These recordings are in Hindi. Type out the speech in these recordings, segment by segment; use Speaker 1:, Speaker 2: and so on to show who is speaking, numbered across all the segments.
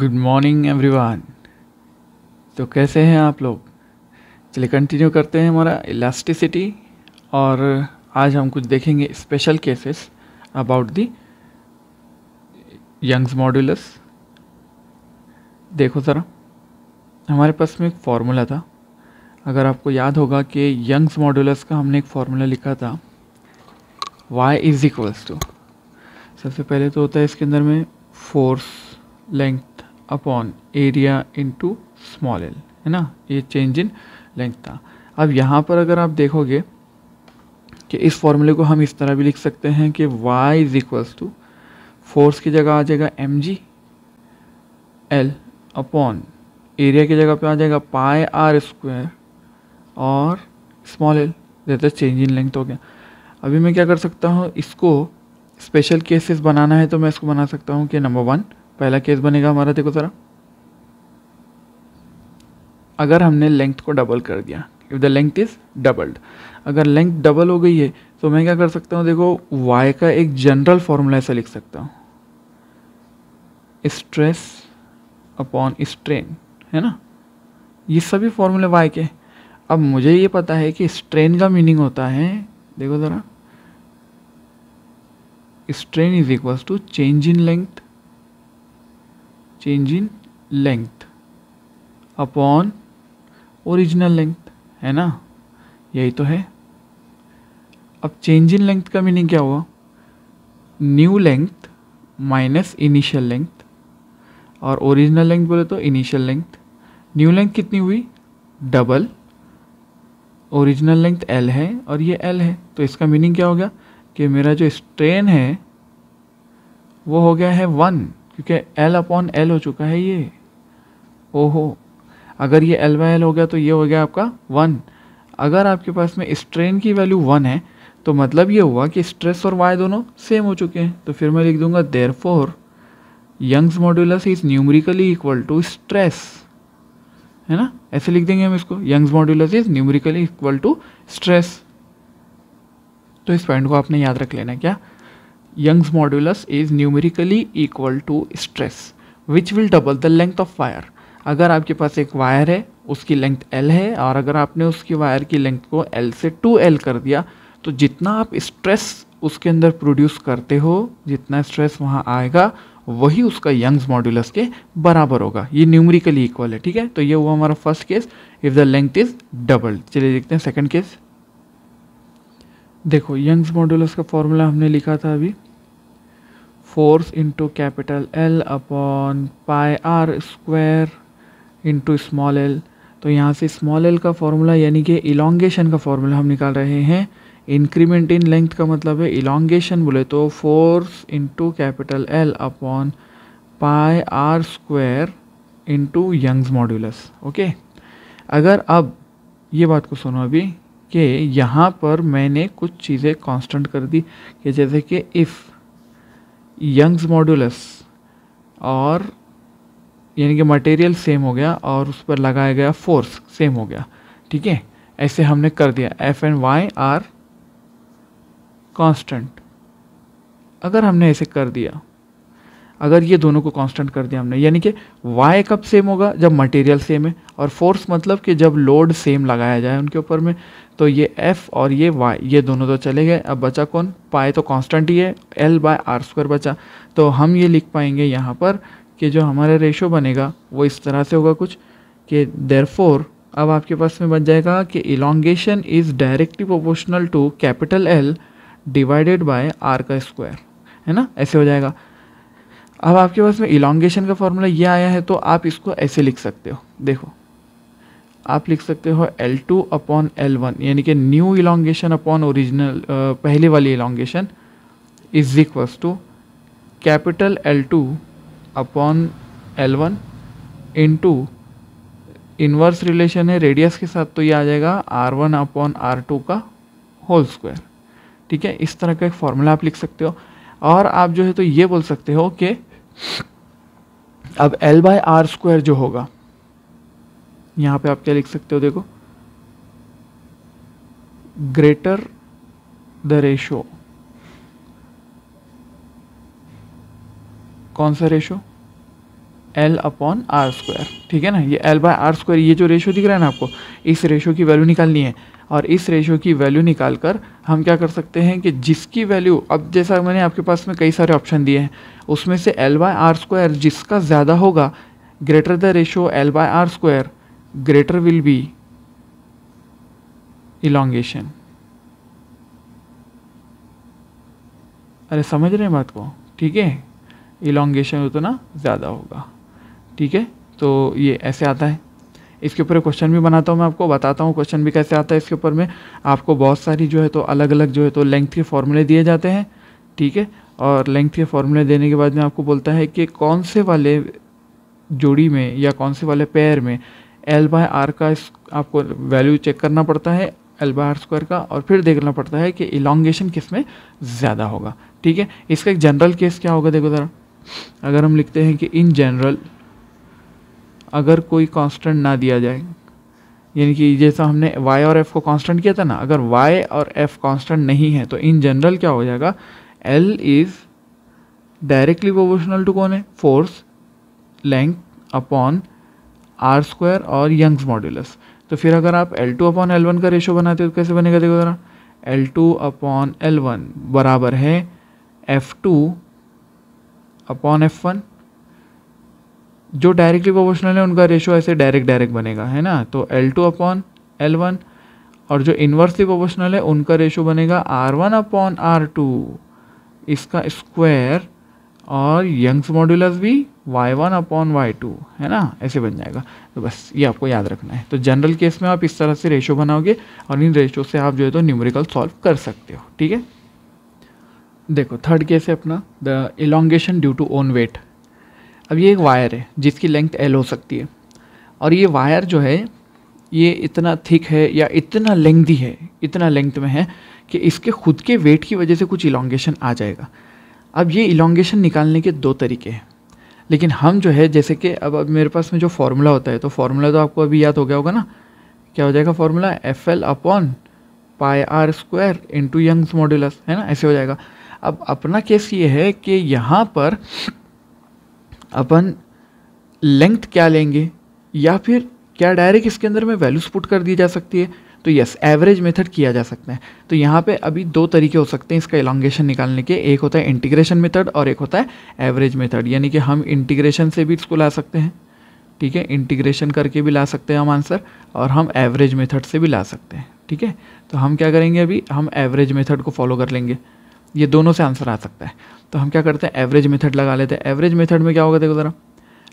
Speaker 1: गुड मॉर्निंग एवरीवन तो कैसे हैं आप लोग चलिए कंटिन्यू करते हैं हमारा इलास्टिसिटी और आज हम कुछ देखेंगे special cases about the Young's modulus देखो ज़रा हमारे पास में एक फार्मूला था अगर आपको याद होगा कि यंग्स मॉड्यूलस का हमने एक फार्मूला लिखा था y इज इक्वल्स टू सबसे पहले तो होता है इसके अंदर में force length upon area into small L है ना ये चेंज इन लेंथ था अब यहाँ पर अगर आप देखोगे कि इस फॉर्मूले को हम इस तरह भी लिख सकते हैं कि y is equals to force की जगह आ जाएगा M G L upon area की जगह पे आ जाएगा पाए आर स्क्वायर और स्मॉल एल जैसे चेंज इन लेंथ हो गया अभी मैं क्या कर सकता हूँ इसको स्पेशल केसेस बनाना है तो मैं इसको बना सकता हूँ कि नंबर वन पहला केस बनेगा हमारा देखो ज़रा अगर हमने लेंथ को डबल कर दिया if the length is doubled अगर लेंथ डबल हो गई है तो मैं क्या कर सकता हूँ देखो वाई का एक जनरल फॉर्मूला ऐसा लिख सकता हूँ स्ट्रेस अपॉन स्ट्रेन है ना ये सभी फॉर्मूले वाई के अब मुझे ये पता है कि स्ट्रेन का मीनिंग होता है देखो ज़रा strain is equal to change in length change in length upon original length है ना यही तो है अब चेंज इन लेंथ का मीनिंग क्या हुआ new length minus initial length और ओरिजिनल लेंथ बोले तो इनिशियल लेंथ न्यू लेंथ कितनी हुई डबल ओरिजिनल लेंथ एल है और ये एल है तो इसका मीनिंग क्या हो गया कि मेरा जो स्ट्रेन है वो हो गया है वन क्योंकि एल अपॉन एल हो चुका है ये ओहो अगर ये एल वाई एल हो गया तो ये हो गया आपका वन अगर आपके पास में स्ट्रेन की वैल्यू वन है तो मतलब ये हुआ कि स्ट्रेस और वाई दोनों सेम हो चुके हैं तो फिर मैं लिख दूंगा therefore Young's modulus is numerically equal to stress है ना ऐसे लिख देंगे हम इसको Young's modulus is numerically equal to stress तो इस पॉइंट को आपने याद रख लेना क्या Young's modulus is numerically equal to stress which will double the length of wire अगर आपके पास एक वायर है उसकी लेंथ एल है और अगर आपने उसकी वायर की लेंथ को एल से टू एल कर दिया तो जितना आप स्ट्रेस उसके अंदर प्रोड्यूस करते हो जितना स्ट्रेस वहाँ आएगा वही उसका यंग्स मॉड्यूलस के बराबर होगा ये न्यूमरिकली इक्वल है ठीक है तो ये हुआ हमारा first case if the length is double चलिए देखते हैं सेकंड केस देखो यंग्स मॉड्यूलस का फॉर्मूला हमने लिखा था अभी force into capital L upon pi R square into small L तो यहाँ से स्मॉल एल का फॉर्मूला यानी कि इलॉन्गेशन का फॉर्मूला हम निकाल रहे हैं इंक्रीमेंट इन लेंथ का मतलब है इलॉन्गेशन बोले तो force into capital L upon pi R square into Young's modulus okay अगर अब ये बात को सुनो अभी कि यहाँ पर मैंने कुछ चीज़ें कांस्टेंट कर दी कि जैसे कि इफ़ यंग्स मॉड्यूलस और यानी कि मटेरियल सेम हो गया और उस पर लगाया गया फोर्स सेम हो गया ठीक है ऐसे हमने कर दिया F and Y are constant अगर हमने ऐसे कर दिया अगर ये दोनों को कांस्टेंट कर दिया हमने यानी कि वाई कब सेम होगा जब मटेरियल सेम है और फोर्स मतलब कि जब लोड सेम लगाया जाए उनके ऊपर में तो ये एफ और ये वाई ये दोनों तो चले गए अब बचा कौन पाए तो कांस्टेंट ही है एल बाय आर स्क्वायर बचा तो हम ये लिख पाएंगे यहाँ पर कि जो हमारा रेशो बनेगा वो इस तरह से होगा कुछ कि देरफोर अब आपके पास में बन जाएगा कि elongation is directly proportional to capital L divided by R का स्क्वायर है ना ऐसे हो जाएगा अब आपके पास में इलांगेशन का फॉर्मूला ये आया है तो आप इसको ऐसे लिख सकते हो देखो आप लिख सकते हो L2 टू अपॉन एल यानी कि न्यू इलांगेशन अपॉन ओरिजिनल पहले वाली elongation is equal to capital L2 two upon L one two inverse relation है रेडियस के साथ तो ये आ जाएगा R1 वन अपॉन आर का होल स्क्वायर ठीक है इस तरह का एक फॉर्मूला आप लिख सकते हो और आप जो है तो ये बोल सकते हो कि अब एल बाय आर स्क्वायर जो होगा यहाँ पे आप क्या लिख सकते हो देखो ग्रेटर द रेशो कौन सा ratio L upon R square ठीक है ना ये एल बाय आर स्क्वायर ये जो रेशो दिख रहा है ना आपको इस रेशो की वैल्यू निकालनी है और इस रेशो की वैल्यू निकाल कर हम क्या कर सकते हैं कि जिसकी वैल्यू अब जैसा मैंने आपके पास में कई सारे ऑप्शन दिए हैं उसमें से एल बाय आर स्क्वायर जिसका ज़्यादा होगा greater the ratio L by R square greater will be elongation अरे समझ रहे हैं बात को ठीक है इलोंगेशन उतना ज़्यादा होगा ठीक है तो ये ऐसे आता है इसके ऊपर क्वेश्चन भी बनाता हूँ मैं आपको बताता हूँ क्वेश्चन भी कैसे आता है इसके ऊपर में आपको बहुत सारी जो है तो अलग अलग जो है तो लेंथ के फॉर्मूले दिए जाते हैं ठीक है और लेंथ के फॉर्मूले देने के बाद में आपको बोलता है कि कौन से वाले जोड़ी में या कौन से वाले पैर में एल बाय आर का इस आपको वैल्यू चेक करना पड़ता है एल बाय आर स्क्वायर का और फिर देखना पड़ता है कि इलांगेशन किस में ज़्यादा होगा ठीक है इसका एक जनरल केस क्या होगा देखो ज़रा अगर हम लिखते हैं कि इन जनरल अगर कोई कांस्टेंट ना दिया जाए यानी कि जैसा हमने y और f को कांस्टेंट किया था ना अगर y और f कांस्टेंट नहीं है तो इन जनरल क्या हो जाएगा L is directly proportional to कौन है force length upon R square और यंग्स मॉड्यूलस तो फिर अगर आप L two upon L one का रेशो बनाते हो तो कैसे बनेगा देखो ज़रा L two upon L one बराबर है F two upon F one जो डायरेक्टली प्रोपोर्शनल है उनका रेशो ऐसे डायरेक्ट डायरेक्ट बनेगा है ना तो L two upon L one और जो इन्वर्सली प्रोपोर्शनल है उनका रेशो बनेगा R one upon R two इसका स्क्वायर और यंग्स मॉड्यूलस भी Y one upon Y two है ना ऐसे बन जाएगा तो बस ये आपको याद रखना है तो जनरल केस में आप इस तरह से रेशो बनाओगे और इन रेशो से आप जो है तो न्यूमेरिकल सॉल्व कर सकते हो ठीक है देखो थर्ड केस है अपना the elongation due to own weight अब ये एक वायर है जिसकी लेंथ एल हो सकती है और ये वायर जो है ये इतना थिक है या इतना लेंथी है इतना लेंथ में है कि इसके खुद के वेट की वजह से कुछ इलोंगेशन आ जाएगा अब ये इलॉन्गेशन निकालने के दो तरीके हैं लेकिन हम जो है जैसे कि अब अब मेरे पास में जो फार्मूला होता है तो फार्मूला तो आपको अभी याद हो गया होगा ना क्या हो जाएगा formula F L upon pi R square into Young's modulus है ना ऐसे हो जाएगा अब अपना केस ये है कि यहाँ पर अपन लेंथ क्या लेंगे या फिर क्या डायरेक्ट इसके अंदर में वैल्यूज पुट कर दी जा सकती है तो यस एवरेज मेथड किया जा सकता है तो यहाँ पे अभी दो तरीके हो सकते हैं इसका इलांगेशन निकालने के एक होता है इंटीग्रेशन मेथड और एक होता है एवरेज मेथड यानी कि हम इंटीग्रेशन से भी इसको ला सकते हैं ठीक है इंटीग्रेशन करके भी ला सकते हैं हम आंसर और हम एवरेज मेथड से भी ला सकते हैं ठीक है तो हम क्या करेंगे अभी हम एवरेज मेथड को फॉलो कर लेंगे ये दोनों से आंसर आ सकता है तो हम क्या करते हैं एवरेज मेथड लगा लेते हैं एवरेज मेथड में क्या होगा देखो ज़रा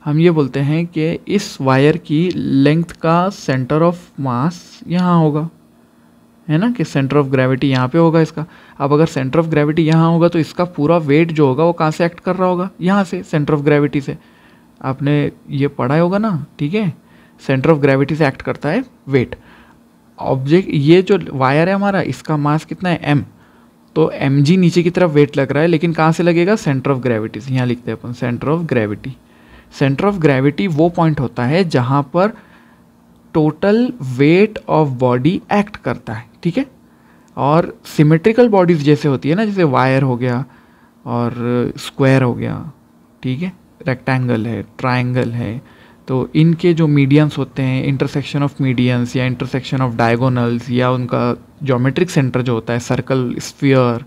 Speaker 1: हम ये बोलते हैं कि इस वायर की लेंथ का सेंटर ऑफ मास यहाँ होगा है ना कि सेंटर ऑफ ग्रेविटी यहाँ पे होगा इसका अब अगर सेंटर ऑफ ग्रेविटी यहाँ होगा तो इसका पूरा वेट जो होगा वो कहाँ से एक्ट कर रहा होगा यहाँ से सेंटर ऑफ ग्रेविटी से आपने ये पढ़ा होगा ना ठीक है सेंटर ऑफ ग्रेविटी से एक्ट करता है वेट ऑब्जेक्ट ये जो वायर है हमारा इसका मास कितना है एम तो एम जी नीचे की तरफ वेट लग रहा है लेकिन कहाँ से लगेगा सेंटर ऑफ ग्रेविटी से यहाँ लिखते हैं अपन centre of gravity centre of gravity वो पॉइंट होता है जहाँ पर total weight of body act करता है ठीक है और सिमेट्रिकल बॉडीज़ जैसे होती है ना जैसे वायर हो गया और स्क्वायर हो गया ठीक है रेक्टेंगल है ट्राइंगल है तो इनके जो मीडियंस होते हैं इंटरसेक्शन ऑफ मीडियंस या इंटरसेक्शन ऑफ डायगोनल्स या उनका जोमेट्रिक सेंटर जो होता है सर्कल स्फीयर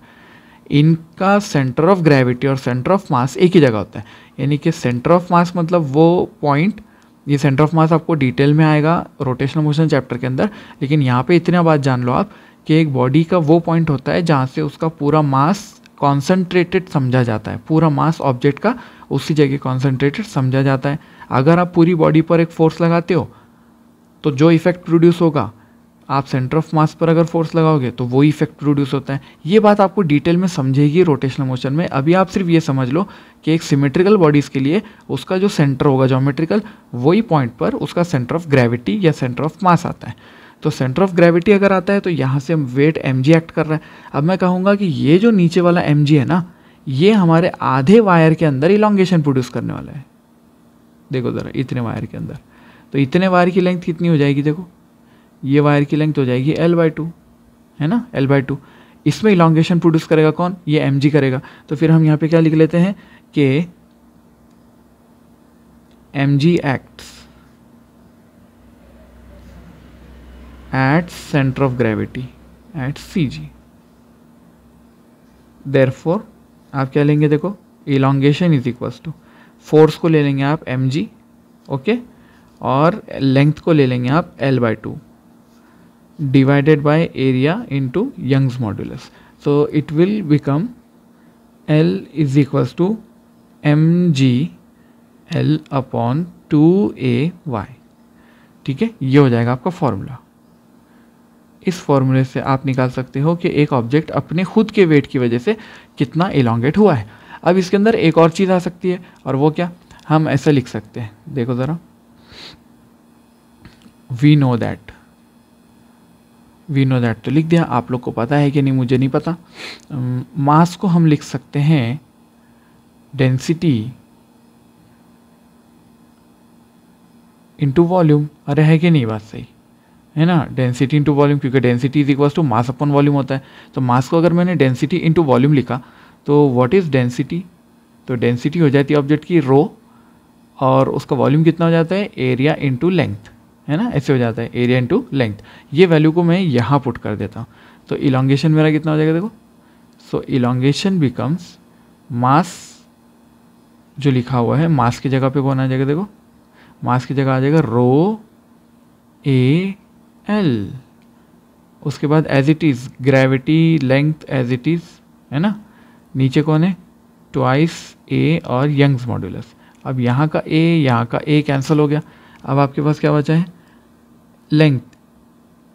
Speaker 1: इनका सेंटर ऑफ ग्रेविटी और सेंटर ऑफ मास एक ही जगह होता है यानी कि सेंटर ऑफ मास मतलब वो पॉइंट ये सेंटर ऑफ मास आपको डिटेल में आएगा रोटेशनल मोशन चैप्टर के अंदर लेकिन यहाँ पे इतना बात जान लो आप कि एक बॉडी का वो पॉइंट होता है जहाँ से उसका पूरा मास कॉन्सेंट्रेटेड समझा जाता है पूरा मास ऑब्जेक्ट का उसी जगह कॉन्सेंट्रेटेड समझा जाता है अगर आप पूरी बॉडी पर एक फोर्स लगाते हो तो जो इफेक्ट प्रोड्यूस होगा आप सेंटर ऑफ मास पर अगर फोर्स लगाओगे तो वही इफेक्ट प्रोड्यूस होता है ये बात आपको डिटेल में समझेगी रोटेशनल मोशन में अभी आप सिर्फ ये समझ लो कि एक सिमेट्रिकल बॉडीज़ के लिए उसका जो सेंटर होगा जोमेट्रिकल वही पॉइंट पर उसका सेंटर ऑफ ग्रेविटी या सेंटर ऑफ मास आता है तो सेंटर ऑफ ग्रेविटी अगर आता है तो यहाँ से हम वेट एम एक्ट कर रहे हैं अब मैं कहूँगा कि ये जो नीचे वाला एम है ना ये हमारे आधे वायर के अंदर इलांगेशन प्रोड्यूस करने वाला है देखो ज़रा इतने वायर के अंदर तो इतने वायर की लेंथ कितनी हो जाएगी देखो ये वायर की लेंथ हो जाएगी एल बाई टू है ना एल बाई टू इसमें इलांगेशन प्रोड्यूस करेगा कौन ये एम करेगा तो फिर हम यहाँ पे क्या लिख लेते हैं कि M G acts at centre of gravity at C G therefore आप क्या लेंगे देखो elongation is equals to force को ले लेंगे आप एम जी ओके और लेंथ को ले लेंगे आप L by two divided by area into Young's modulus will become L is L two M G L upon two A Y ठीक है ये हो जाएगा आपका फॉर्मूला इस फॉर्मूले से आप निकाल सकते हो कि एक ऑब्जेक्ट अपने खुद के वेट की वजह से कितना इलांगेट हुआ है अब इसके अंदर एक और चीज़ आ सकती है और वो क्या हम ऐसे लिख सकते हैं देखो ज़रा we know that we know that तो लिख दिया आप लोग को पता है कि नहीं मुझे नहीं पता मास को हम लिख सकते हैं डेंसिटी इंटू वॉल्यूम अरे है कि नहीं बात सही है ना डेंसिटी इंटू वॉल्यूम क्योंकि density is equals to mass upon volume होता है तो मास को अगर मैंने डेंसिटी इंटू वॉल्यूम लिखा तो वॉट इज़ डेंसिटी तो डेंसिटी हो जाती है ऑब्जेक्ट की रो और उसका वॉल्यूम कितना हो जाता है एरिया इंटू लेंथ है ना ऐसे हो जाता है एरिया इंटू लेंथ ये वैल्यू को मैं यहाँ पुट कर देता हूँ तो इलांगेशन मेरा कितना हो जाएगा देखो सो इलांगेशन बिकम्स मास जो लिखा हुआ है मास की जगह पे कौन आ जाएगा देखो मास की जगह आ जाएगा रो ए एल उसके बाद as it is gravity length as it is है ना नीचे कौन है ट्वाइस ए और यंग्स मॉड्यूलस अब यहाँ का ए यहाँ का ए कैंसिल हो गया अब आपके पास क्या बचा है length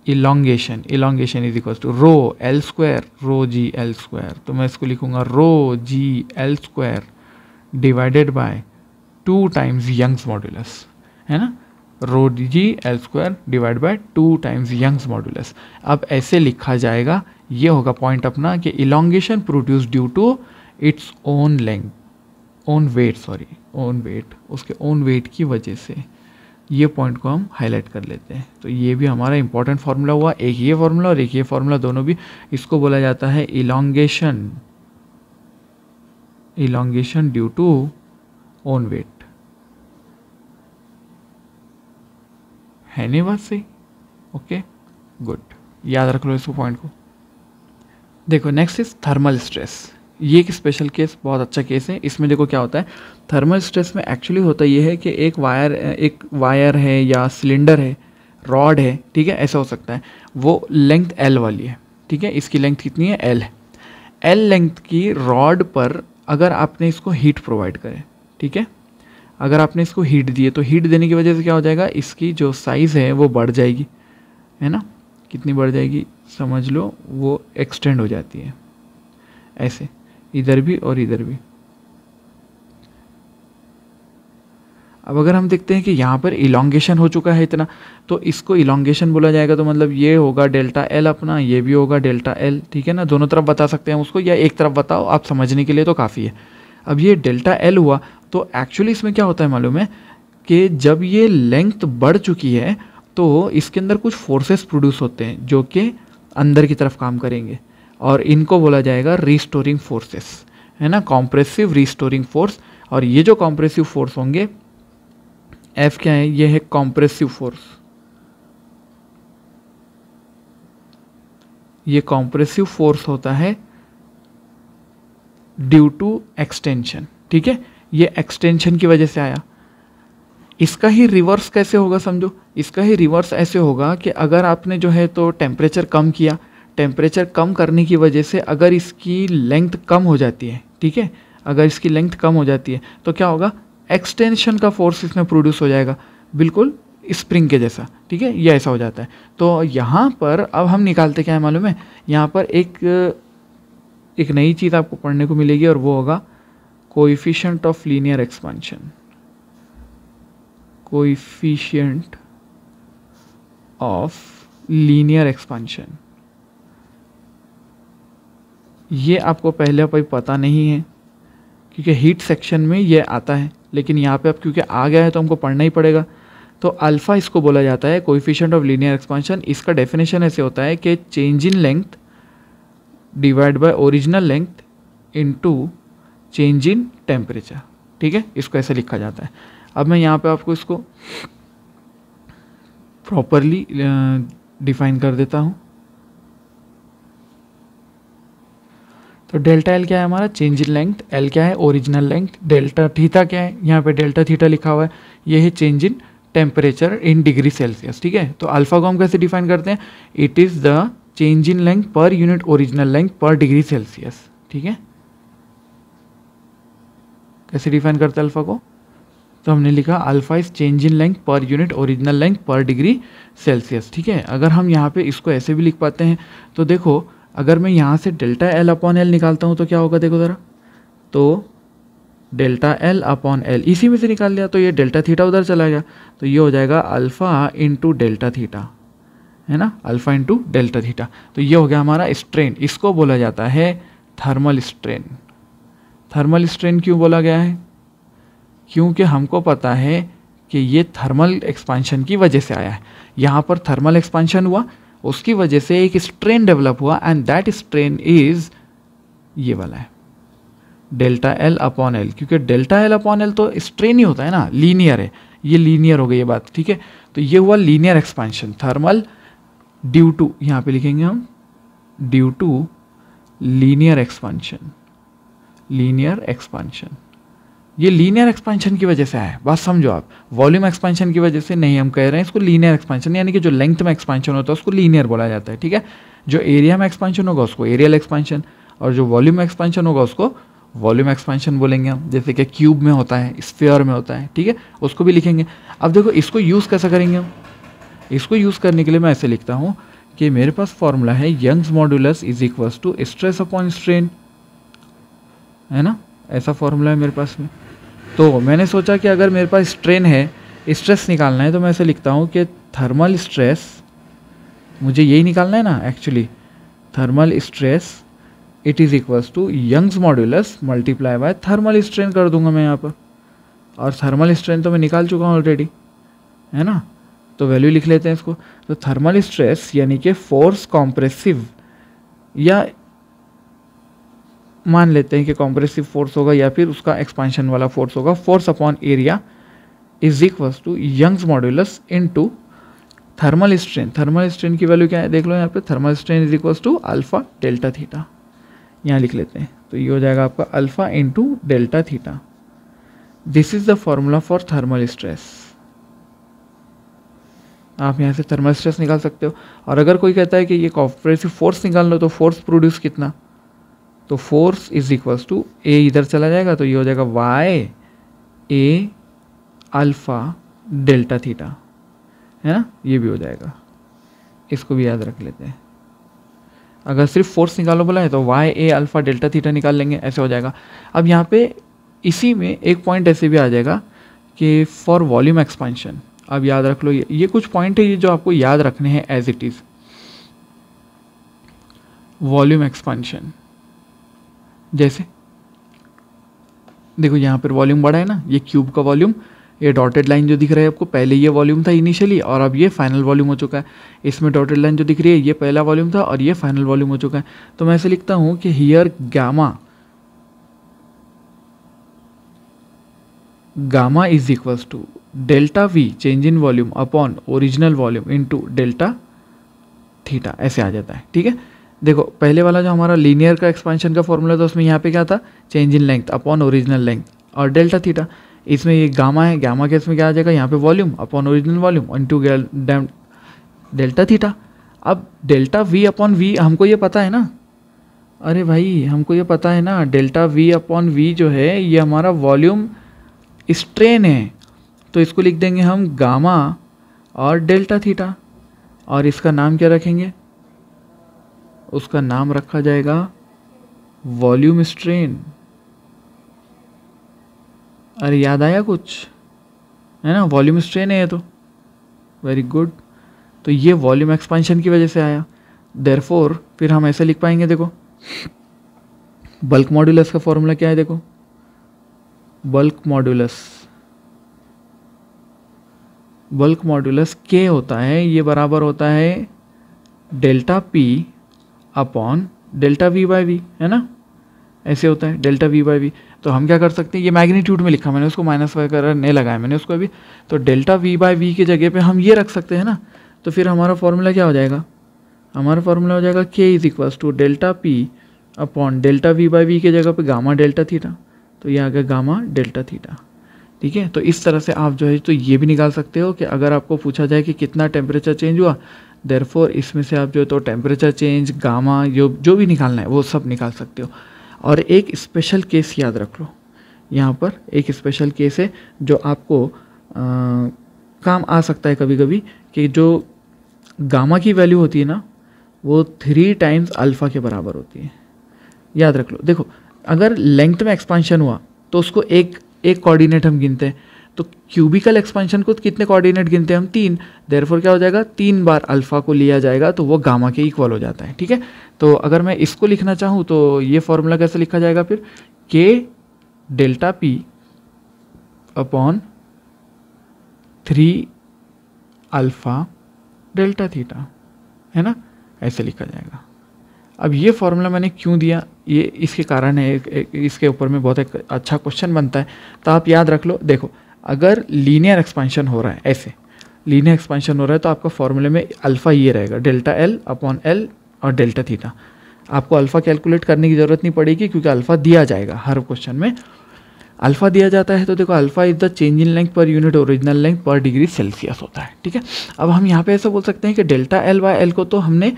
Speaker 1: elongation elongation is equal to rho L square rho G L square तो मैं इसको लिखूंगा rho G L square divided by two times Young's modulus है ना rho G L square divide by two times Young's modulus अब ऐसे लिखा जाएगा ये होगा पॉइंट अपना कि elongation produce due to its own length own weight sorry own weight उसके ओन वेट की वजह से ये पॉइंट को हम हाईलाइट कर लेते हैं तो ये भी हमारा इंपॉर्टेंट फार्मूला हुआ एक ये फार्मूला और एक ये फार्मूला दोनों भी इसको बोला जाता है elongation elongation due to own weight है नहीं बात सही ओके गुड याद रख लो इसको पॉइंट को देखो नेक्स्ट इज थर्मल स्ट्रेस ये एक स्पेशल केस बहुत अच्छा केस है इसमें देखो क्या होता है थर्मल स्ट्रेस में एक्चुअली होता यह है कि एक वायर एक वायर है या सिलेंडर है रॉड है ठीक है ऐसा हो सकता है वो लेंथ एल वाली है ठीक है इसकी लेंथ कितनी है एल है एल लेंथ की रॉड पर अगर आपने इसको हीट प्रोवाइड करें ठीक है अगर आपने इसको हीट दिए तो हीट देने की वजह से क्या हो जाएगा इसकी जो साइज़ है वो बढ़ जाएगी है ना कितनी बढ़ जाएगी समझ लो वो एक्सटेंड हो जाती है ऐसे इधर भी और इधर भी अब अगर हम देखते हैं कि यहाँ पर इलोंगेशन हो चुका है इतना तो इसको इलोंगेशन बोला जाएगा तो मतलब ये होगा डेल्टा एल अपना ये भी होगा डेल्टा एल ठीक है ना दोनों तरफ बता सकते हैं उसको या एक तरफ बताओ आप समझने के लिए तो काफ़ी है अब ये डेल्टा एल हुआ तो एक्चुअली इसमें क्या होता है मालूम है कि जब ये लेंथ बढ़ चुकी है तो इसके अंदर कुछ फोर्सेस प्रोड्यूस होते हैं जो कि अंदर की तरफ काम करेंगे और इनको बोला जाएगा रिस्टोरिंग फोर्सेस है ना कॉम्प्रेसिव रिस्टोरिंग फोर्स और ये जो कॉम्प्रेसिव फोर्स होंगे एफ क्या है ये है कॉम्प्रेसिव फोर्स ये कॉम्प्रेसिव फोर्स होता है ड्यू टू एक्सटेंशन ठीक है ये एक्सटेंशन की वजह से आया इसका ही रिवर्स कैसे होगा समझो इसका ही रिवर्स ऐसे होगा कि अगर आपने जो है तो टेम्परेचर कम किया टेम्परेचर कम करने की वजह से अगर इसकी लेंथ कम हो जाती है ठीक है अगर इसकी लेंथ कम हो जाती है तो क्या होगा एक्सटेंशन का फोर्स इसमें प्रोड्यूस हो जाएगा बिल्कुल स्प्रिंग के जैसा ठीक है ये ऐसा हो जाता है तो यहाँ पर अब हम निकालते क्या है मालूम है यहाँ पर एक एक नई चीज़ आपको पढ़ने को मिलेगी और वो होगा coefficient of linear expansion coefficient of linear expansion ये आपको पहले कोई पता नहीं है क्योंकि हीट सेक्शन में ये आता है लेकिन यहाँ पे अब क्योंकि आ गया है तो हमको पढ़ना ही पड़ेगा तो अल्फ़ा इसको बोला जाता है कोइफिशिएंट ऑफ लीनियर एक्सपेंशन इसका डेफिनेशन ऐसे होता है कि change in length divide by original length into change in temperature ठीक है इसको ऐसे लिखा जाता है अब मैं यहाँ पे आपको इसको प्रॉपरली डिफाइन कर देता हूँ तो डेल्टा एल क्या है हमारा चेंज इन लेंथ एल क्या है ओरिजिनल लेंथ डेल्टा थीटा क्या है यहाँ पे डेल्टा थीटा लिखा हुआ है ये है change in temperature in degree Celsius ठीक है तो अल्फा को हम कैसे डिफाइन करते हैं it is the change in length per unit original length per degree Celsius ठीक है कैसे डिफाइन करते हैं अल्फ़ा को तो हमने लिखा alpha is change in length per unit original length per degree Celsius ठीक है अगर हम यहाँ पे इसको ऐसे भी लिख पाते हैं तो देखो अगर मैं यहाँ से डेल्टा एल अपॉन एल निकालता हूँ तो क्या होगा देखो ज़रा तो डेल्टा एल अपॉन एल इसी में से निकाल लिया तो ये डेल्टा थीटा उधर चला गया तो ये हो जाएगा अल्फ़ा इंटू डेल्टा थीटा है ना अल्फ़ा इंटू डेल्टा थीटा तो ये हो गया हमारा स्ट्रेन इसको बोला जाता है थर्मल स्ट्रेन थर्मल स्ट्रेन क्यों बोला गया है क्योंकि हमको पता है कि ये थर्मल एक्सपांशन की वजह से आया है यहाँ पर थर्मल एक्सपांशन हुआ उसकी वजह से एक स्ट्रेन डेवलप हुआ एंड दैट स्ट्रेन इज ये वाला है डेल्टा एल अपॉन एल क्योंकि डेल्टा एल अपॉन एल तो स्ट्रेन ही होता है ना लीनियर है ये लीनियर हो गई ये बात ठीक है तो ये हुआ linear expansion thermal due to यहाँ पे लिखेंगे हम due to linear expansion linear expansion ये लीनियर एक्सपेंशन की वजह से आए है बात समझो आप वॉल्यूम एक्सपेंशन की वजह से नहीं हम कह रहे हैं इसको लीनियर एक्सपेंशन यानी कि जो लेंथ में एक्सपेंशन होता है उसको लीनियर बोला जाता है ठीक है जो एरिया में एक्सपेंशन होगा उसको एरियल एक्सपेंशन और जो वॉल्यूम में एक्सपेंशन होगा उसको वॉल्यूम एक्सपेंशन बोलेंगे हम जैसे कि क्यूब में होता है स्पेयर में होता है ठीक है उसको भी लिखेंगे अब देखो इसको यूज़ कैसा करेंगे हम इसको यूज़ करने के लिए मैं ऐसे लिखता हूँ कि मेरे पास फॉर्मूला है Young's modulus is equals to stress upon strain है ना ऐसा फॉर्मूला है मेरे पास में तो मैंने सोचा कि अगर मेरे पास स्ट्रेन है स्ट्रेस निकालना है तो मैं ऐसे लिखता हूँ कि थर्मल स्ट्रेस मुझे यही निकालना है ना actually thermal stress it is equals to Young's modulus multiply by thermal strain कर दूंगा मैं यहाँ पर और थर्मल स्ट्रेन तो मैं निकाल चुका हूँ ऑलरेडी है ना तो वैल्यू लिख लेते हैं इसको तो थर्मल स्ट्रेस यानी कि फोर्स कॉम्प्रेसिव या मान लेते हैं कि कॉम्प्रेसिव फोर्स होगा या फिर उसका एक्सपांशन वाला फोर्स होगा force upon area is equal to Young's modulus into thermal strain thermal strain की वैल्यू क्या है देख लो यहाँ पे thermal strain is equal to alpha delta theta यहाँ लिख लेते हैं तो ये हो जाएगा आपका alpha into delta theta this is the formula for thermal stress आप यहाँ से थर्मल स्ट्रेस निकाल सकते हो और अगर कोई कहता है कि ये कॉम्प्रेसिव फोर्स निकाल लो तो फोर्स प्रोड्यूस कितना तो force is equals to A इधर चला जाएगा तो ये हो जाएगा Y A alpha delta theta है ना ये भी हो जाएगा इसको भी याद रख लेते हैं अगर सिर्फ फोर्स निकालो बोला है तो Y A alpha delta theta निकाल लेंगे ऐसे हो जाएगा अब यहाँ पे इसी में एक पॉइंट ऐसे भी आ जाएगा कि फॉर वॉल्यूम एक्सपेंशन अब याद रख लो ये ये कुछ पॉइंट है ये जो आपको याद रखने हैं as it is volume expansion जैसे देखो यहाँ पर वॉल्यूम बढ़ा है ना ये क्यूब का वॉल्यूम ये डॉटेड लाइन जो दिख रहा है आपको पहले ये वॉल्यूम था इनिशियली और अब ये फाइनल वॉल्यूम हो चुका है इसमें डॉटेड लाइन जो दिख रही है ये पहला वॉल्यूम था और ये फाइनल वॉल्यूम हो चुका है तो मैं ऐसे लिखता हूँ कि here gamma gamma is equals to delta V change in volume upon original volume in delta theta ऐसे आ जाता है ठीक है देखो पहले वाला जो हमारा लीनियर का एक्सपेंशन का फॉर्मूला था उसमें यहाँ पे क्या था change in length upon original length और डेल्टा थीटा इसमें ये गामा है गामा के इसमें क्या आ जाएगा यहाँ पे volume upon original volume into delta theta अब डेल्टा वी अपॉन वी हमको ये पता है ना अरे भाई हमको ये पता है ना डेल्टा वी अपॉन वी जो है ये हमारा वॉल्यूम स्ट्रेन है तो इसको लिख देंगे हम गामा और डेल्टा थीटा और इसका नाम क्या रखेंगे उसका नाम रखा जाएगा वॉल्यूम स्ट्रेन अरे याद आया कुछ है ना वॉल्यूम स्ट्रेन है ये तो वेरी गुड तो ये वॉल्यूम एक्सपेंशन की वजह से आया देरफोर फिर हम ऐसे लिख पाएंगे देखो बल्क मॉड्यूलस का फॉर्मूला क्या है देखो बल्क मॉड्यूलस बल्क मॉड्यूलस के होता है ये बराबर होता है delta P upon delta V by V है ना ऐसे होता है डेल्टा वी बाई वी तो हम क्या कर सकते हैं ये मैग्नीट्यूड में लिखा मैंने उसको माइनस वगैरह नहीं लगाया मैंने उसको अभी तो डेल्टा वी बाई वी की जगह पे हम ये रख सकते हैं ना तो फिर हमारा फॉर्मूला क्या हो जाएगा हमारा फार्मूला हो जाएगा K is equals to delta P upon delta V by V की जगह पे गामा डेल्टा थीटा तो ये आ गया गामा डेल्टा थीटा ठीक है तो इस तरह से आप जो है तो ये भी निकाल सकते हो कि अगर आपको पूछा जाए कि कितना टेम्परेचर चेंज हुआ देरफोर इसमें से आप जो तो टेम्परेचर चेंज गामा जो जो भी निकालना है वो सब निकाल सकते हो और एक स्पेशल केस याद रख लो यहाँ पर एक स्पेशल केस है जो आपको आ, काम आ सकता है कभी कभी कि जो गामा की वैल्यू होती है ना वो थ्री टाइम्स अल्फ़ा के बराबर होती है याद रख लो देखो अगर लेंथ में एक्सपांशन हुआ तो उसको एक एक कोऑर्डिनेट हम गिनते हैं क्यूबिकल एक्सपेंशन को कितने कोऑर्डिनेट गिनते हैं हम तीन देर क्या हो जाएगा तीन बार अल्फ़ा को लिया जाएगा तो वो गामा के इक्वल हो जाता है ठीक है तो अगर मैं इसको लिखना चाहूँ तो ये फॉर्मूला कैसे लिखा जाएगा फिर K delta P upon three alpha delta theta है ना ऐसे लिखा जाएगा अब ये फॉर्मूला मैंने क्यों दिया ये इसके कारण है इसके ऊपर में बहुत एक अच्छा क्वेश्चन बनता है तो आप याद रख लो देखो अगर लीनियर एक्सपेंशन हो रहा है ऐसे लीनियर एक्सपेंशन हो रहा है तो आपका फॉर्मूले में अल्फ़ा ये रहेगा डेल्टा एल अपॉन एल और डेल्टा थीटा आपको अल्फ़ा कैलकुलेट करने की ज़रूरत नहीं पड़ेगी क्योंकि अल्फ़ा दिया जाएगा हर क्वेश्चन में अल्फ़ा दिया जाता है तो देखो alpha is the change in length per unit original length per degree Celsius होता है ठीक है अब हम यहाँ पे ऐसा बोल सकते हैं कि डेल्टा एल वाई एल को तो हमने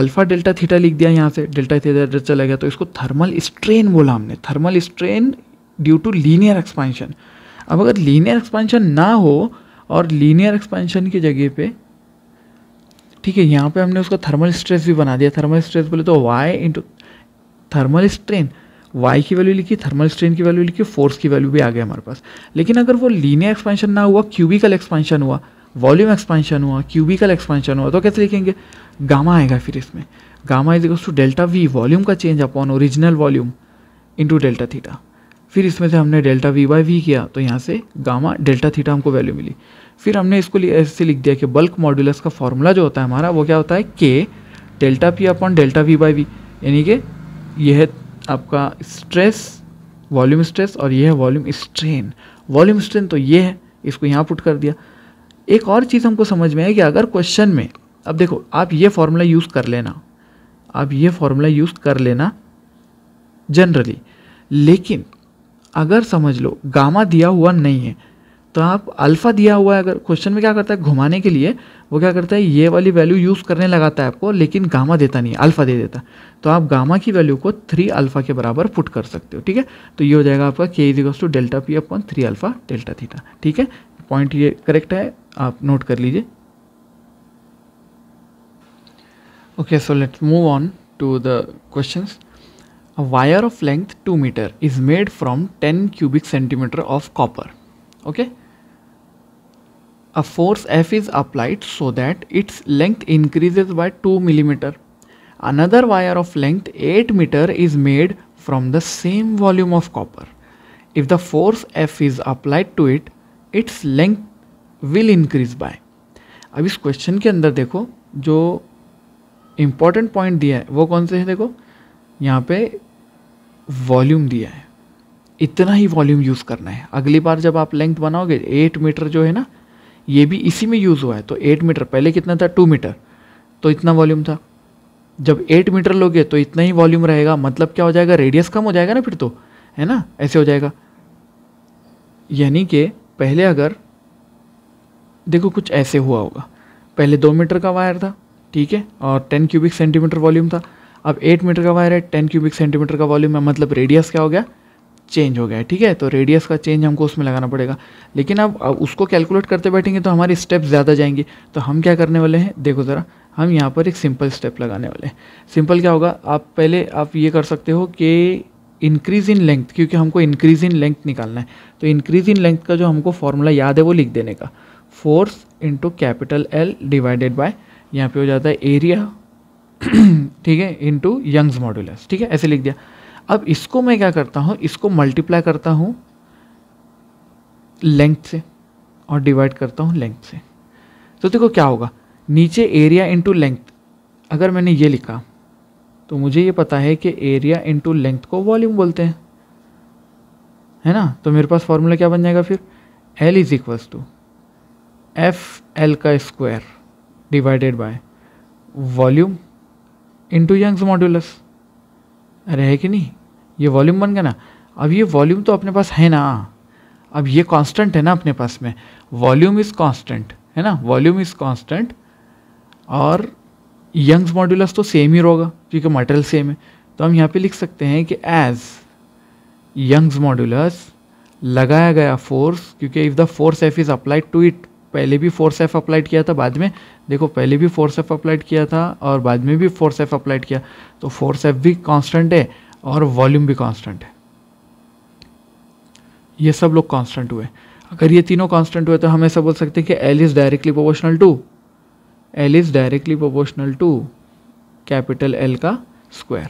Speaker 1: अल्फ़ा डेल्टा थीटा लिख दिया यहाँ से डेल्टा थीटा चला गया तो इसको थर्मल स्ट्रेन बोला हमने thermal strain due to linear expansion अब अगर लीनियर एक्सपेंशन ना हो और लीनियर एक्सपेंशन की जगह पे ठीक है यहाँ पे हमने उसका थर्मल स्ट्रेस भी बना दिया थर्मल स्ट्रेस बोले तो Y into thermal strain Y की वैल्यू लिखी थर्मल स्ट्रेन की वैल्यू लिखी फोर्स की वैल्यू भी आ गया हमारे पास लेकिन अगर वो लीनियर एक्सपेंशन ना हुआ क्यूबिकल एक्सपेंशन हुआ वॉल्यूम एक्सपेंशन हुआ क्यूबिकल एक्सपेंशन हुआ तो कैसे लिखेंगे गामा आएगा फिर इसमें gamma is equals to delta V volume का change upon original volume into delta theta फिर इसमें से हमने डेल्टा वी बाई वी किया तो यहाँ से गामा डेल्टा थीटा हमको वैल्यू मिली फिर हमने इसको ऐसे लिख दिया कि बल्क मॉड्यूलस का फॉर्मूला जो होता है हमारा वो क्या होता है K delta P upon delta V by V यानी कि यह है आपका स्ट्रेस वॉल्यूम स्ट्रेस और यह है वॉल्यूम स्ट्रेन वॉल्यूम स्ट्रेन तो ये है इसको यहाँ पुट कर दिया एक और चीज़ हमको समझ में है कि अगर क्वेश्चन में अब देखो आप ये फॉर्मूला यूज़ कर लेना आप ये फॉर्मूला यूज़ कर लेना जनरली लेकिन अगर समझ लो गामा दिया हुआ नहीं है तो आप अल्फ़ा दिया हुआ है अगर क्वेश्चन में क्या करता है घुमाने के लिए वो क्या करता है ये वाली वैल्यू यूज़ करने लगाता है आपको लेकिन गामा देता नहीं है अल्फ़ा दे देता तो आप गामा की वैल्यू को थ्री अल्फ़ा के बराबर पुट कर सकते हो ठीक है तो ये हो जाएगा आपका K is to delta P upon three alpha delta theta ठीक है पॉइंट ये करेक्ट है आप नोट कर लीजिए okay so let move on to the question wire of length two metre is made from ten cubic centimetre of copper okay a force F is applied so that its length increases by two millimetre another wire of length eight metre is made from the same volume of copper if the force F is applied to it its length will increase by अब इस क्वेश्चन के अंदर देखो जो इम्पॉर्टेंट पॉइंट दिया है वो कौन से है देखो यहाँ पे वॉल्यूम दिया है इतना ही वॉल्यूम यूज़ करना है अगली बार जब आप लेंथ बनाओगे एट मीटर जो है ना ये भी इसी में यूज़ हुआ है तो एट मीटर पहले कितना था टू मीटर तो इतना वॉल्यूम था जब एट मीटर लोगे तो इतना ही वॉल्यूम रहेगा मतलब क्या हो जाएगा रेडियस कम हो जाएगा ना फिर तो है ना ऐसे हो जाएगा यानी कि पहले अगर देखो कुछ ऐसे हुआ होगा पहले दो मीटर का वायर था ठीक है और टेन क्यूबिक सेंटीमीटर वॉल्यूम था अब एट मीटर का वायर है टेन क्यूबिक सेंटीमीटर का वॉल्यूम है मतलब रेडियस क्या हो गया चेंज हो गया है ठीक है तो रेडियस का चेंज हमको उसमें लगाना पड़ेगा लेकिन अब उसको कैलकुलेट करते बैठेंगे तो हमारे स्टेप ज़्यादा जाएंगे तो हम क्या करने वाले हैं देखो ज़रा हम यहाँ पर एक सिंपल स्टेप लगाने वाले हैं सिंपल क्या होगा आप पहले आप ये कर सकते हो कि इंक्रीज इन लेंथ क्योंकि हमको इंक्रीज इन लेंथ निकालना है तो इंक्रीज इन लेंथ का जो हमको फॉर्मूला याद है वो लिख देने का force into capital L divided by यहाँ पे हो जाता है एरिया ठीक है इनटू यंग्स मॉड्यूलस ठीक है ऐसे लिख दिया अब इसको मैं क्या करता हूँ इसको मल्टीप्लाई करता हूँ लेंथ से और डिवाइड करता हूँ लेंथ से तो देखो क्या होगा नीचे एरिया इंटू लेंथ अगर मैंने ये लिखा तो मुझे ये पता है कि एरिया इंटू लेंथ को वॉल्यूम बोलते हैं है ना तो मेरे पास फॉर्मूला क्या बन जाएगा फिर L is equals to F L का square divided by volume into Young's modulus अरे है कि नहीं ये वॉल्यूम बन गया ना अब ये वॉल्यूम तो अपने पास है ना अब ये कांस्टेंट है ना अपने पास में वॉल्यूम इज़ कांस्टेंट है ना वॉल्यूम इज़ कांस्टेंट और यंग्स मॉड्यूलस तो सेम ही होगा क्योंकि मटेरियल सेम है तो हम यहाँ पे लिख सकते हैं कि एज यंग्स मॉड्यूलस लगाया गया फोर्स क्योंकि if the force F is applied to it पहले भी फोर्स एफ अप्लाइड किया था बाद में देखो पहले भी फोर्स एफ अप्लाइड किया था और बाद में भी फोर्स एफ अप्लाइड किया तो फोर्स एफ भी कांस्टेंट है और वॉल्यूम भी कांस्टेंट है ये सब लोग कांस्टेंट हुए अगर ये तीनों कांस्टेंट हुए तो हम ऐसा बोल सकते हैं कि L is directly proportional to L is directly proportional to capital L का स्क्वायर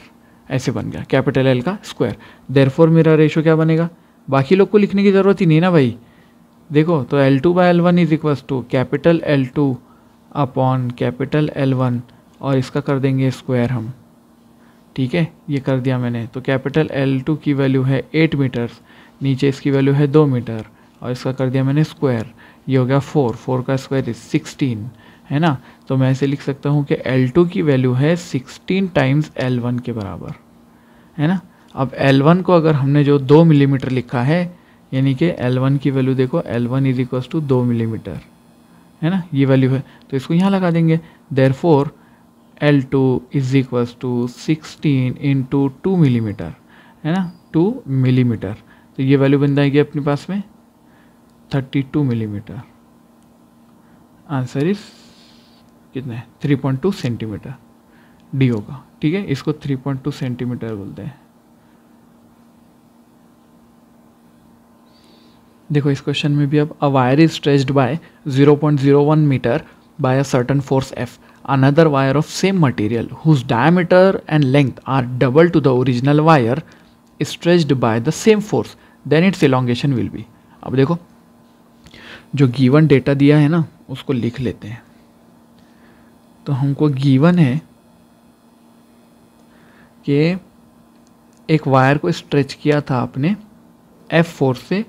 Speaker 1: ऐसे बन गया कैपिटल एल का स्क्वायर देरफोर मेरा रेशो क्या बनेगा बाकी लोग को लिखने की ज़रूरत ही नहीं ना भाई देखो तो L2 two by L one is equal to capital L two upon capital L one और इसका कर देंगे स्क्वायर हम ठीक है ये कर दिया मैंने तो कैपिटल L2 की वैल्यू है एट मीटर्स नीचे इसकी वैल्यू है दो मीटर और इसका कर दिया मैंने स्क्वायर ये हो गया फोर फोर का स्क्वायर इज सिक्सटीन है ना तो मैं ऐसे लिख सकता हूँ कि L2 की वैल्यू है सिक्सटीन टाइम्स L1 के बराबर है ना अब L1 को अगर हमने जो दो मिलीमीटर लिखा है यानी कि L1 की वैल्यू देखो L1 one is equals to दो मिलीमीटर है ना ये वैल्यू है तो इसको यहाँ लगा देंगे therefore L two is equals to sixteen in two millimetre है ना टू मिलीमीटर तो ये वैल्यू बन जाएगी अपने पास में thirty two millimetre answer is कितना है three point two centimetre D होगा ठीक है इसको थ्री पॉइंट टू सेंटीमीटर बोलते हैं देखो इस क्वेश्चन में भी अब a wire is stretched by zero zero point one metre by a certain force F another wire of same material whose diameter and length are double to the original wire is stretched by the same force then its elongation will be अब देखो जो गीवन डेटा दिया है ना उसको लिख लेते हैं तो हमको गीवन है कि एक वायर को स्ट्रेच किया था आपने एफ फोर्स से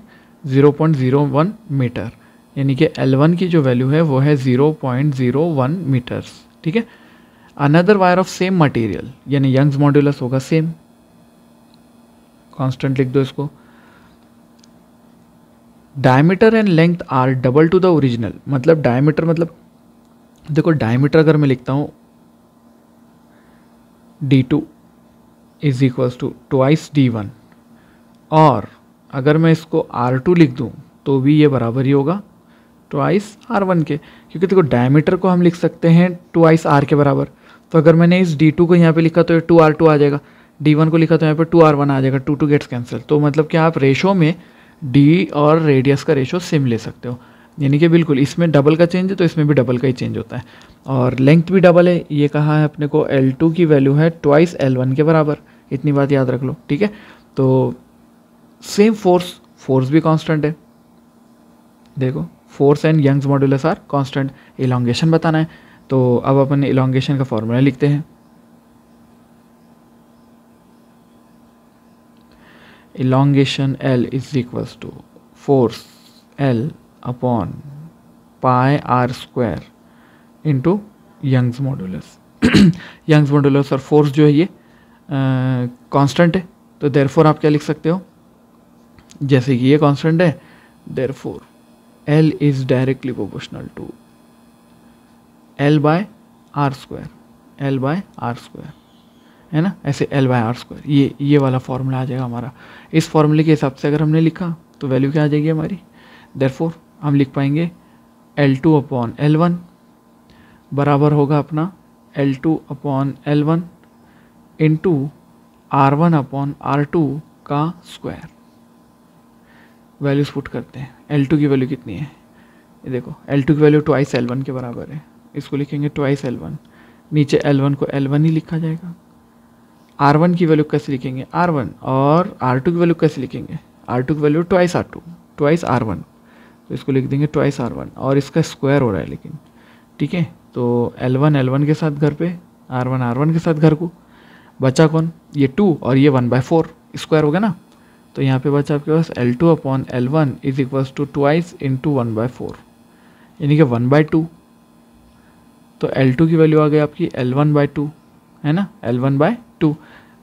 Speaker 1: 0.01 मीटर यानी कि L1 की जो वैल्यू है वो है 0.01 मीटर्स ठीक है another wire of same material यानी यंग्स मॉड्यूलस होगा सेम कांस्टेंट लिख दो इसको diameter and length are double to the original मतलब डायमीटर मतलब देखो डायमीटर अगर मैं लिखता हूँ D two is equals to twice D one और अगर मैं इसको आर टू लिख दूँ तो भी ये बराबर ही होगा ट्वाइस आर वन के क्योंकि देखो डायमीटर को हम लिख सकते हैं टू आइस आर के बराबर तो अगर मैंने इस डी टू को यहाँ पे लिखा तो ये टू आर टू आ जाएगा डी वन को लिखा तो यहाँ पे टू आर वन आ जाएगा टू टू गेट्स कैंसिल तो मतलब कि आप रेशो में डी और रेडियस का रेशो सेम ले सकते हो यानी कि बिल्कुल इसमें डबल का चेंज है तो इसमें भी डबल का ही चेंज होता है और लेंथ भी डबल है ये कहा है अपने को एल टू की वैल्यू है ट्वाइस एल वन के बराबर इतनी बात याद रख लो ठीक है तो सेम फोर्स फोर्स भी कांस्टेंट है देखो force and Young's modulus are constant elongation बताना है तो अब अपन इलांगेशन का फॉर्मूला लिखते हैं elongation L is equals to force L upon pi R square into Young's modulus Young's modulus और फोर्स जो है ये कांस्टेंट है तो देरफोर आप क्या लिख सकते हो जैसे कि ये कॉन्स्टेंट है therefore L is directly proportional to L by R square L by R square है ना ऐसे एल बाय आर स्क्वायर ये ये वाला फार्मूला आ जाएगा हमारा इस फार्मूले के हिसाब से अगर हमने लिखा तो वैल्यू क्या आ जाएगी हमारी देर फोर हम लिख पाएंगे L two upon L one बराबर होगा अपना L two upon L one into R one upon R two का स्क्वायर वैल्यूज पुट करते हैं एल टू की वैल्यू कितनी है ये देखो एल टू की वैल्यू ट्वाइस एल वन के बराबर है इसको लिखेंगे ट्वाइस एल वन नीचे एल वन को एल वन ही लिखा जाएगा आर वन की वैल्यू कैसे लिखेंगे आर वन और आर टू की वैल्यू कैसे लिखेंगे आर टू की value twice R two twice R one तो इसको लिख देंगे ट्वाइस आर वन और इसका स्क्वायर हो रहा है लेकिन ठीक है तो एल वन एल वन के साथ घर पे आर वन आर वन के साथ घर को बचा कौन ये टू और ये वन बाय फोर स्क्वायर हो गया ना तो यहाँ पे बचा आपके पास L two upon L one is equals to twice two one by four यानी कि वन बाय टू तो एल टू की वैल्यू आ गई आपकी एल वन बाय टू है ना एल वन बाय टू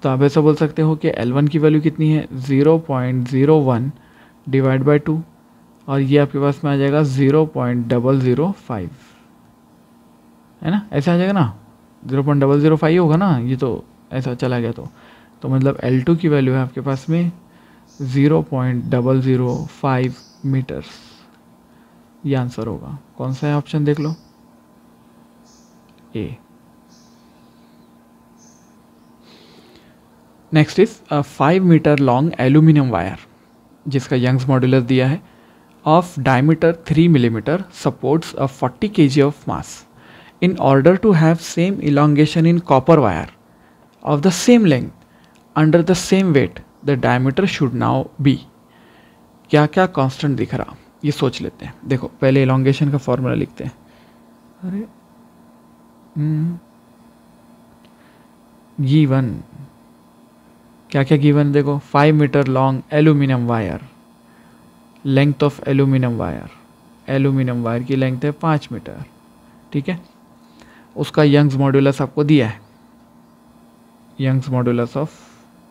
Speaker 1: तो आप ऐसा बोल सकते हो कि एल वन की वैल्यू कितनी है zero point zero one divide by two और ये आपके पास में आ जाएगा zero point double zero five है ना ऐसे आ जाएगा ना zero point double zero five होगा ना ये तो ऐसा चला गया तो तो मतलब एल टू की वैल्यू है आपके पास में zero zero point double five meters ये आंसर होगा कौन सा है ऑप्शन देख लो A next is five meter long aluminium wire जिसका यंग्स मॉड्यूलर दिया है of diameter three millimeter supports a forty K G of mass in order to have same elongation in copper wire of the same length under the same weight the diameter should now be क्या क्या कांस्टेंट दिख रहा ये सोच लेते हैं देखो पहले इलांगेशन का फॉर्मूला लिखते हैं अरे गीवन हम्म। क्या क्या गीवन देखो five meter long aluminium wire length of aluminium wire aluminium wire की लेंथ है पाँच मीटर ठीक है उसका यंग्स मॉड्यूलस आपको दिया है यंग्स मॉड्यूलस ऑफ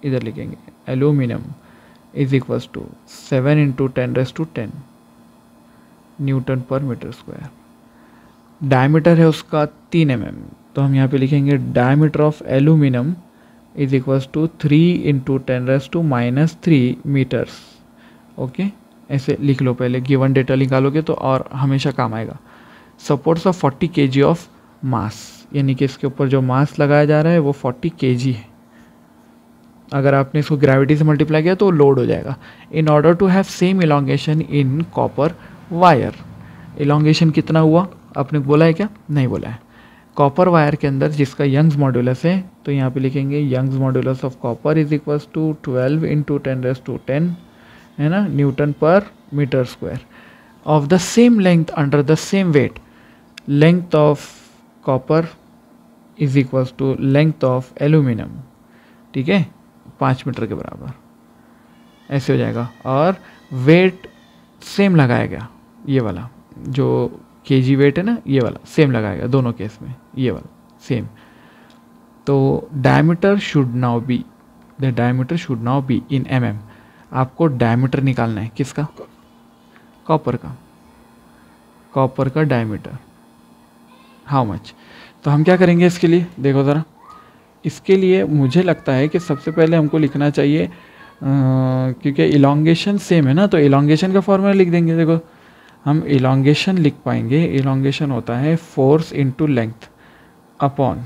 Speaker 1: इधर लिखेंगे aluminium is equals to seven into ten raise to ten newton per meter square diameter है उसका तीन एम mm. तो हम यहाँ पे लिखेंगे diameter of aluminium is equals to three into ten raise to minus three meters okay ऐसे लिख लो पहले गिवन डेटा निकालोगे तो और हमेशा काम आएगा supports of forty K G of मास यानी कि इसके ऊपर जो मास लगाया जा रहा है वो फोर्टी के जी है अगर आपने इसको ग्रेविटी से मल्टीप्लाई किया तो लोड हो जाएगा in order to have same elongation in copper wire elongation कितना हुआ आपने बोला है क्या नहीं बोला है कॉपर वायर के अंदर जिसका यंग्स मॉड्यूलस है तो यहाँ पे लिखेंगे Young's modulus of copper is equal to twelve into ten raise to ten है ना newton per meter square of the same length under the same weight length of copper is equal to length of aluminium ठीक है पाँच मीटर के बराबर ऐसे हो जाएगा और वेट सेम लगाया गया ये वाला जो के जी वेट है ना ये वाला सेम लगाया गया दोनों केस में ये वाला सेम तो diameter should now be the diameter should now be in M M आपको डायमीटर निकालना है किसका कॉपर का कॉपर का डायमीटर हाउ मच तो हम क्या करेंगे इसके लिए देखो ज़रा इसके लिए मुझे लगता है कि सबसे पहले हमको लिखना चाहिए क्योंकि इलांगेशन सेम है ना तो इलांगेशन का फॉर्मूला लिख देंगे देखो हम इलांगेशन लिख पाएंगे इलांगेशन होता है force into length upon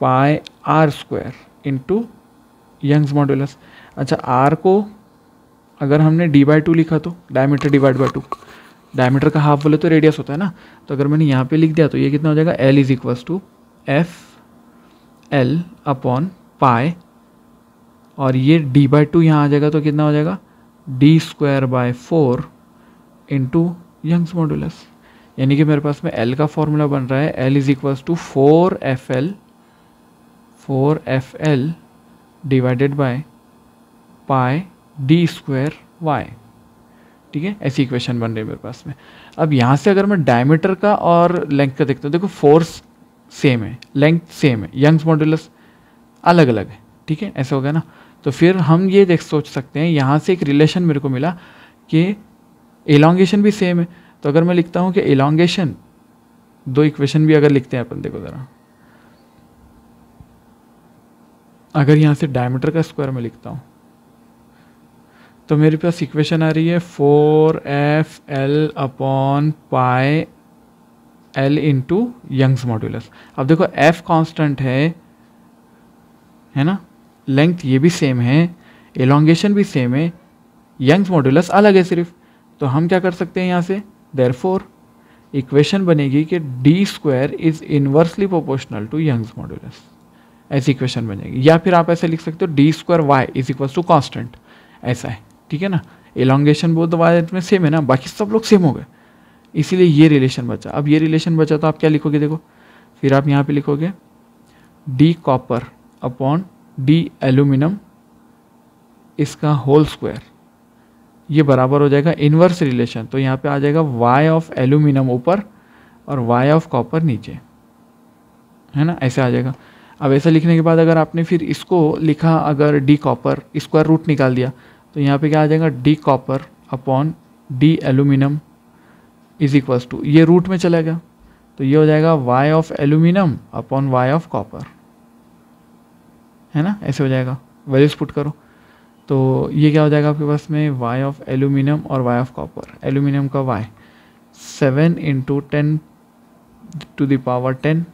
Speaker 1: pi R square into Young's modulus अच्छा आर को अगर हमने डी बाई टू लिखा तो diameter divide by two diameter का हाफ बोले तो रेडियस होता है ना तो अगर मैंने यहाँ पे लिख दिया तो ये कितना हो जाएगा L is equals to F L upon pi और ये डी बाई टू यहाँ आ जाएगा तो कितना हो जाएगा D square by four into Young's modulus यानी कि मेरे पास में एल का फॉर्मूला बन रहा है L is equals to four F L four F L divided by pi D square Y ठीक है ऐसी इक्वेशन बन रही है मेरे पास में अब यहाँ से अगर मैं डायमीटर का और लेंथ का देखता हूँ देखो फोर्स सेम है लेंथ सेम है यंग्स मॉडुलस अलग अलग है ठीक है ऐसा हो गया ना तो फिर हम ये देख सोच सकते हैं यहाँ से एक रिलेशन मेरे को मिला कि एलोंगेशन भी सेम है तो अगर मैं लिखता हूँ कि एलोंगेशन दो इक्वेशन भी अगर लिखते हैं अपन देखो ज़रा अगर यहाँ से डायमीटर का स्क्वायर में लिखता हूँ तो मेरे पास इक्वेशन आ रही है four F L upon pi L into Young's modulus अब देखो एफ कांस्टेंट है है ना लेंथ ये भी सेम है एलोंगेशन भी सेम है यंग्स मॉड्यूलस अलग है सिर्फ तो हम क्या कर सकते हैं यहाँ से देर फोर इक्वेशन बनेगी कि D square is inversely proportional to Young's modulus ऐसी इक्वेशन बनेगी या फिर आप ऐसे लिख सकते हो D square Y is equal to constant ऐसा है ठीक है ना एलोंगेशन बोथ वाई में सेम है ना बाकी सब लोग सेम हो गए इसीलिए ये रिलेशन बचा अब ये रिलेशन बचा तो आप क्या लिखोगे देखो फिर आप यहाँ पे लिखोगे D copper upon D aluminium इसका होल स्क्वायर ये बराबर हो जाएगा इन्वर्स रिलेशन तो यहाँ पे आ जाएगा वाई ऑफ एल्यूमिनियम ऊपर और वाई ऑफ कॉपर नीचे है ना ऐसे आ जाएगा अब ऐसा लिखने के बाद अगर आपने फिर इसको लिखा अगर डी कॉपर स्क्वायर रूट निकाल दिया तो यहाँ पे क्या आ जाएगा D copper upon D aluminium is equal to ये रूट में चला गया तो ये हो जाएगा Y of aluminium upon Y of copper है ना ऐसे हो जाएगा वैल्यूज पुट करो तो ये क्या हो जाएगा आपके पास में वाई ऑफ एल्यूमिनियम और वाई ऑफ कॉपर एल्यूमिनियम का Y seven into ten to the power ten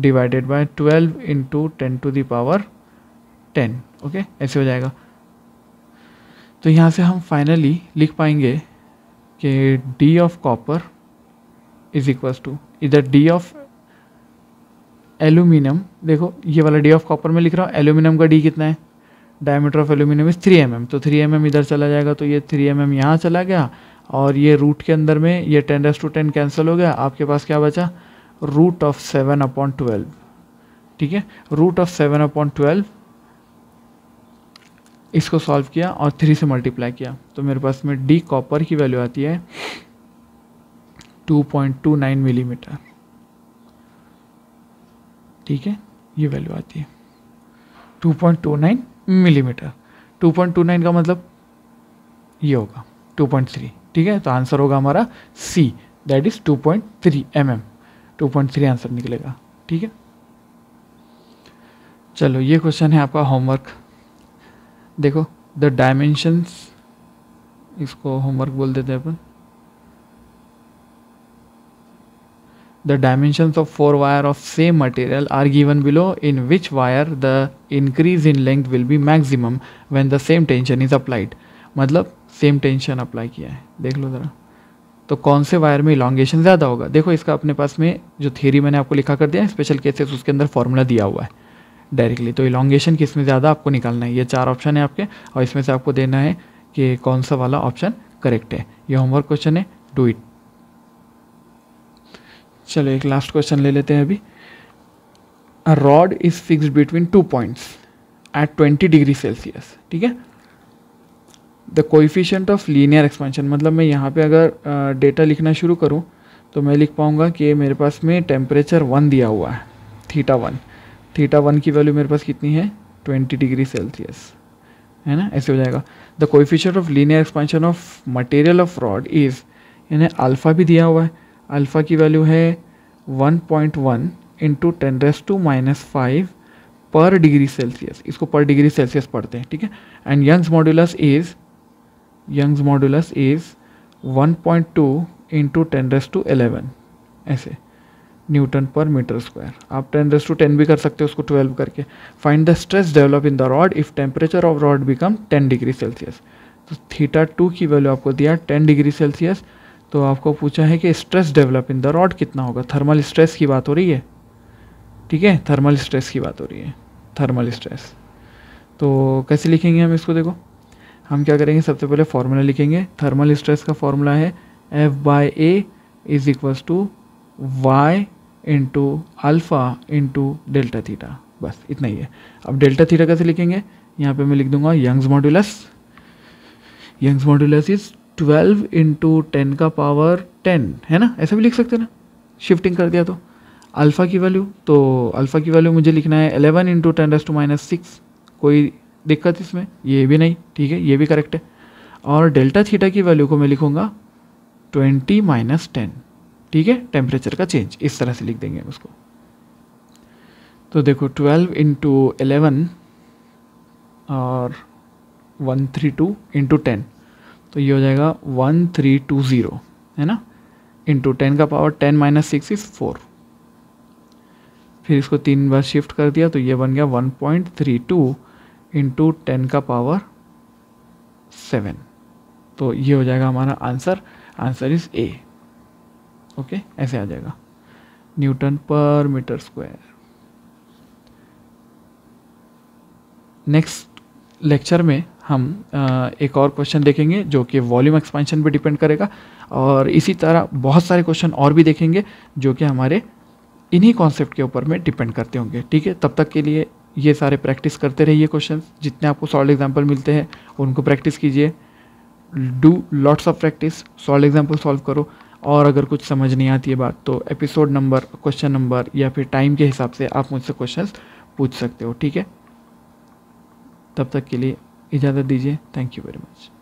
Speaker 1: divided by twelve into ten to the power ten okay ऐसे हो जाएगा तो यहाँ से हम फाइनली लिख पाएंगे कि D of copper is equal to इधर डी ऑफ एल्यूमिनियम देखो ये वाला डी ऑफ कॉपर में लिख रहा हूँ एल्यूमिनियम का डी कितना है diameter of aluminium is three M तो थ्री एम mm इधर चला जाएगा तो ये थ्री एम एम यहाँ चला गया और ये रूट के अंदर में ये ten raise to ten cancel हो गया आपके पास क्या बचा root of seven upon twelve ठीक है root of seven upon twelve इसको सॉल्व किया और थ्री से मल्टीप्लाई किया तो मेरे पास में डी कॉपर की वैल्यू आती है 2.29 मिलीमीटर ठीक है ये वैल्यू आती है 2.29 मिलीमीटर 2.29 का मतलब ये होगा 2.3 ठीक है तो आंसर होगा हमारा C that is 2.3 point mm, 2.3 answer निकलेगा ठीक है चलो ये क्वेश्चन है आपका होमवर्क देखो द डायमेंशंस इसको होमवर्क बोल देते हैं अपन the dimensions of four wire of same material are given below in which wire the increase in length will be maximum when the same tension is applied मतलब सेम टेंशन अप्लाई किया है देख लो ज़रा तो कौन से वायर में इलांगेशन ज़्यादा होगा देखो इसका अपने पास में जो थेरी मैंने आपको लिखा कर दिया है स्पेशल केसेस उसके अंदर फॉर्मूला दिया हुआ है डायरेक्टली तो इलांगेशन किस में ज़्यादा आपको निकालना है ये चार ऑप्शन है आपके और इसमें से आपको देना है कि कौन सा वाला ऑप्शन करेक्ट है ये होमवर्क क्वेश्चन है डू इट चलो एक लास्ट क्वेश्चन ले लेते हैं अभी rod is fix between two points at twenty degree Celsius ठीक है the coefficient of linear expansion मतलब मैं यहाँ पे अगर डेटा लिखना शुरू करूँ तो मैं लिख पाऊँगा कि मेरे पास में टेम्परेचर वन दिया हुआ है थीटा वन थीटा वन की वैल्यू मेरे पास कितनी है ट्वेंटी डिग्री सेल्सियस है ना ऐसे हो जाएगा the coefficient of linear expansion of material of rod is यानी अल्फ़ा भी दिया हुआ है अल्फ़ा की वैल्यू है one point one into ten raise to minus five per degree Celsius इसको पर डिग्री सेल्सियस पढ़ते हैं ठीक है and Young's modulus is Young's modulus is 1.2 point two into ten raise to eleven ऐसे न्यूटन पर मीटर स्क्वायर आप टेन रेस टू टेन भी कर सकते हो उसको ट्वेल्व करके find the stress develop in the rod if temperature of rod become ten degree Celsius तो थीटा टू की वैल्यू आपको दिया टेन डिग्री सेल्सियस तो आपको पूछा है कि stress develop in the rod कितना होगा थर्मल स्ट्रेस की बात हो रही है ठीक है थर्मल स्ट्रेस की बात हो रही है थर्मल स्ट्रेस तो कैसे लिखेंगे हम इसको देखो हम क्या करेंगे सबसे पहले फार्मूला लिखेंगे थर्मल स्ट्रेस का फार्मूला है F by A is equals to Y into alpha into delta theta बस इतना ही है अब डेल्टा थीटा कैसे लिखेंगे यहाँ पे मैं लिख दूंगा Young's modulus Young's modulus is twelve into ten का पावर टेन है ना ऐसा भी लिख सकते ना शिफ्टिंग कर दिया तो अल्फ़ा की वैल्यू तो अल्फ़ा की वैल्यू मुझे लिखना है eleven into ten raise to minus six कोई दिक्कत इसमें ये भी नहीं ठीक है ये भी करेक्ट है और डेल्टा थीटा की वैल्यू को मैं लिखूँगा ट्वेंटी माइनस टेन ठीक है टेम्परेचर का चेंज इस तरह से लिख देंगे उसको तो देखो ट्वेल्व इंटू एलेवन और one three two into ten तो ये हो जाएगा वन थ्री टू ज़ीरो है ना इंटू टेन का power ten minus six is four फिर इसको तीन बार शिफ्ट कर दिया तो ये बन गया one point three two into ten का पावर सेवन तो ये हो जाएगा हमारा answer answer is A okay ऐसे आ जाएगा Newton per meter square next lecture में हम एक और क्वेश्चन देखेंगे जो कि वॉल्यूम एक्सपेंशन पे डिपेंड करेगा और इसी तरह बहुत सारे क्वेश्चन और भी देखेंगे जो कि हमारे इन्हीं कॉन्सेप्ट के ऊपर में डिपेंड करते होंगे ठीक है तब तक के लिए ये सारे प्रैक्टिस करते रहिए क्वेश्चन जितने आपको सॉल्ड एग्जाम्पल मिलते हैं उनको प्रैक्टिस कीजिए do lots of practice solved example solve करो और अगर कुछ समझ नहीं आती है बात तो एपिसोड नंबर क्वेश्चन नंबर या फिर टाइम के हिसाब से आप मुझसे क्वेश्चन पूछ सकते हो ठीक है तब तक के लिए इजाज़त दीजिए थैंक यू वेरी मच